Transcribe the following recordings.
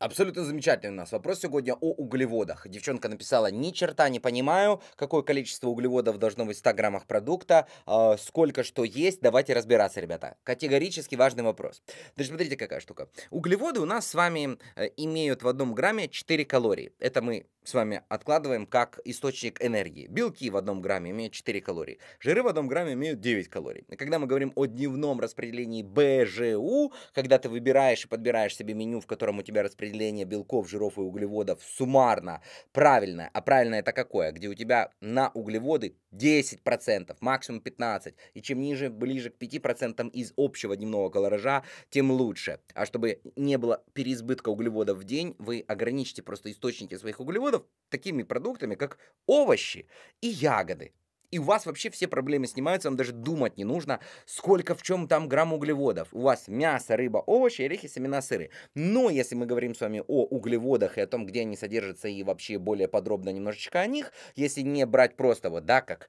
Абсолютно замечательный у нас вопрос сегодня о углеводах. Девчонка написала, ни черта не понимаю, какое количество углеводов должно быть в 100 граммах продукта, э, сколько что есть, давайте разбираться, ребята. Категорически важный вопрос. Значит, смотрите, какая штука. Углеводы у нас с вами э, имеют в одном грамме 4 калории. Это мы с вами откладываем как источник энергии. Белки в одном грамме имеют 4 калории, жиры в одном грамме имеют 9 калорий. И когда мы говорим о дневном распределении БЖУ, когда ты выбираешь и подбираешь себе меню, в котором у тебя распределение распределение белков, жиров и углеводов суммарно правильное. А правильное это какое? Где у тебя на углеводы 10%, максимум 15%. И чем ниже, ближе к 5% из общего дневного колоража, тем лучше. А чтобы не было переизбытка углеводов в день, вы ограничите просто источники своих углеводов такими продуктами, как овощи и ягоды и у вас вообще все проблемы снимаются, вам даже думать не нужно, сколько в чем там грамм углеводов. У вас мясо, рыба, овощи, орехи, семена, сыры. Но если мы говорим с вами о углеводах и о том, где они содержатся, и вообще более подробно немножечко о них, если не брать просто вот, да, как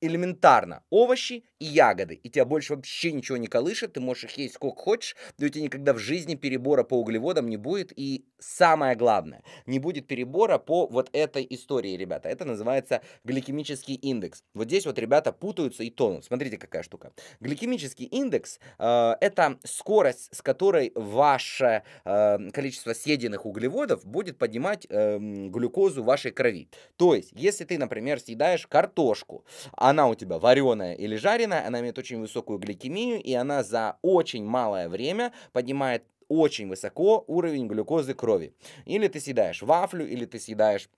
элементарно, овощи и ягоды, и тебя больше вообще ничего не колышет, ты можешь их есть сколько хочешь, но у тебя никогда в жизни перебора по углеводам не будет, и самое главное, не будет перебора по вот этой истории, ребята. Это называется гликемический индекс. Вот здесь вот ребята путаются и тонут. Смотрите, какая штука. Гликемический индекс э, это скорость, с которой ваше э, количество съеденных углеводов будет поднимать э, глюкозу вашей крови. То есть, если ты, например, съедаешь картошку, она у тебя вареная или жареная, она имеет очень высокую гликемию, и она за очень малое время поднимает очень высоко уровень глюкозы крови. Или ты съедаешь вафлю, или ты съедаешь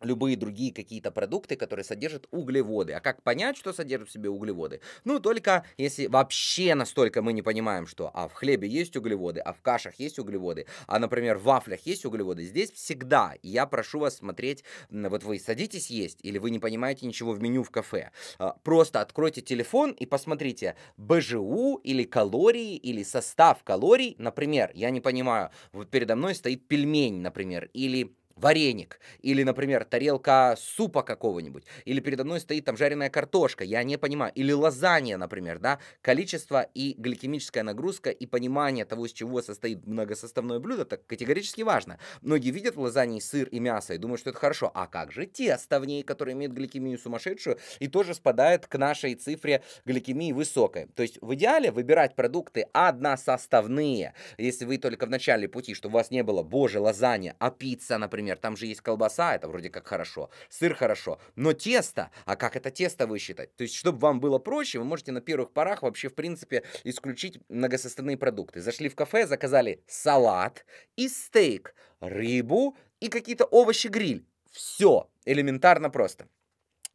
любые другие какие-то продукты, которые содержат углеводы. А как понять, что содержат в себе углеводы? Ну, только если вообще настолько мы не понимаем, что а в хлебе есть углеводы, а в кашах есть углеводы, а, например, в вафлях есть углеводы. Здесь всегда я прошу вас смотреть, вот вы садитесь есть, или вы не понимаете ничего в меню в кафе. А, просто откройте телефон и посмотрите БЖУ или калории, или состав калорий. Например, я не понимаю, вот передо мной стоит пельмень, например, или вареник, или, например, тарелка супа какого-нибудь, или передо мной стоит там жареная картошка, я не понимаю, или лазанья, например, да, количество и гликемическая нагрузка и понимание того, из чего состоит многосоставное блюдо, так категорически важно. Многие видят в лазанье сыр и мясо и думают, что это хорошо, а как же тесто в ней, которое имеет гликемию сумасшедшую и тоже спадает к нашей цифре гликемии высокой. То есть в идеале выбирать продукты односоставные, если вы только в начале пути, чтобы у вас не было, боже, лазанья, а пицца, например, например, там же есть колбаса, это вроде как хорошо, сыр хорошо, но тесто, а как это тесто высчитать? То есть, чтобы вам было проще, вы можете на первых порах вообще, в принципе, исключить многосоставные продукты. Зашли в кафе, заказали салат и стейк, рыбу и какие-то овощи-гриль. Все элементарно просто.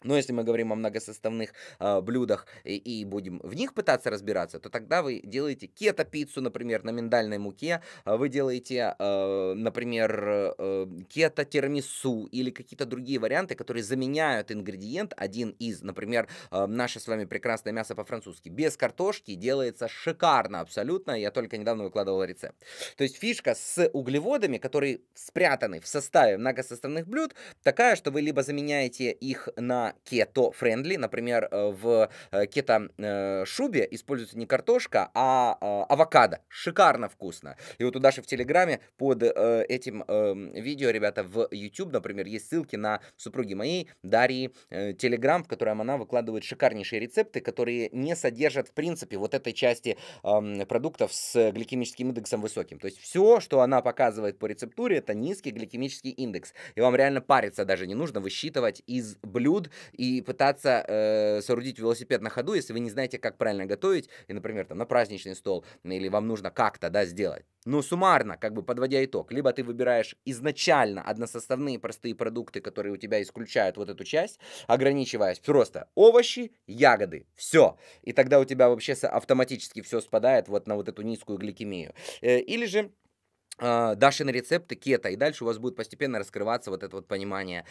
Но если мы говорим о многосоставных э, блюдах и, и будем в них пытаться разбираться, то тогда вы делаете кето-пиццу, например, на миндальной муке, а вы делаете, э, например, э, кето-тирамису или какие-то другие варианты, которые заменяют ингредиент один из, например, э, наше с вами прекрасное мясо по-французски. Без картошки делается шикарно абсолютно, я только недавно выкладывал рецепт. То есть фишка с углеводами, которые спрятаны в составе многосоставных блюд, такая, что вы либо заменяете их на кето-френдли. Например, э, в э, кето-шубе э, используется не картошка, а авокадо. Шикарно вкусно. И вот у Даши в Телеграме под этим эм, видео, ребята, в YouTube, например, есть ссылки на супруги моей, Дарьи, Телеграм, в котором она выкладывает шикарнейшие рецепты, которые не содержат, в принципе, вот этой части эм, продуктов с гликемическим индексом высоким. То есть все, что она показывает по рецептуре, это низкий гликемический индекс. И вам реально париться даже не нужно, высчитывать из блюд и пытаться э, соорудить велосипед на ходу, если вы не знаете, как правильно готовить, и, например, там на праздничный стол, или вам нужно как-то, да, сделать. Но суммарно, как бы подводя итог, либо ты выбираешь изначально односоставные простые продукты, которые у тебя исключают вот эту часть, ограничиваясь просто овощи, ягоды, все. И тогда у тебя вообще автоматически все спадает вот на вот эту низкую гликемию. Э, или же а, Дашины рецепты кето, и дальше у вас будет постепенно раскрываться вот это вот понимание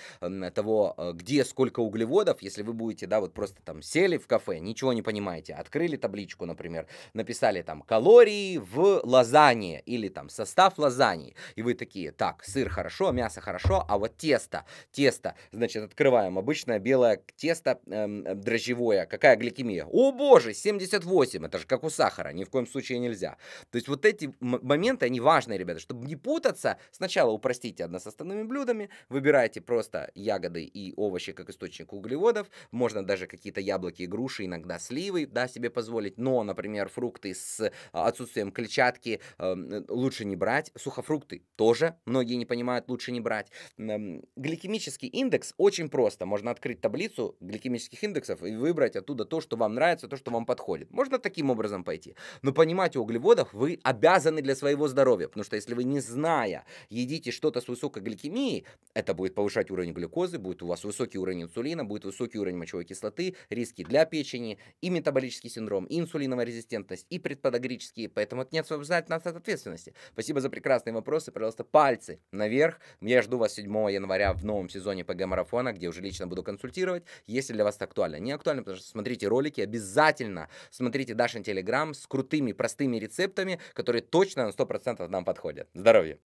того, а, где сколько углеводов, если вы будете, да, вот просто там сели в кафе, ничего не понимаете, открыли табличку, например, написали там калории в лазанье или там состав лазаньи, и вы такие, так, сыр хорошо, мясо хорошо, а вот тесто, тесто, значит, открываем обычное белое тесто эм, дрожжевое, какая гликемия? О боже, 78, это же как у сахара, ни в коем случае нельзя. То есть вот эти моменты, они важные, ребята, ребята, чтобы не путаться, сначала упростите односоставными блюдами, выбирайте просто ягоды и овощи как источник углеводов, можно даже какие-то яблоки и груши, иногда сливы, да, себе позволить, но, например, фрукты с отсутствием клетчатки э, лучше не брать, сухофрукты тоже, многие не понимают, лучше не брать. Эм, гликемический индекс очень просто, можно открыть таблицу гликемических индексов и выбрать оттуда то, что вам нравится, то, что вам подходит. Можно таким образом пойти, но понимать углеводов вы обязаны для своего здоровья, потому что если вы, не зная, едите что-то с высокой гликемией, это будет повышать уровень глюкозы, будет у вас высокий уровень инсулина, будет высокий уровень мочевой кислоты, риски для печени, и метаболический синдром, и инсулиновая резистентность, и предподагрические, поэтому это не освобождает нас от ответственности. Спасибо за прекрасные вопросы, пожалуйста, пальцы наверх. Я жду вас 7 января в новом сезоне ПГ-марафона, где уже лично буду консультировать, если для вас это актуально. Не актуально, потому что смотрите ролики, обязательно смотрите Дашин Телеграм с крутыми, простыми рецептами, которые точно на 100% нам подходят сегодня. Здоровья!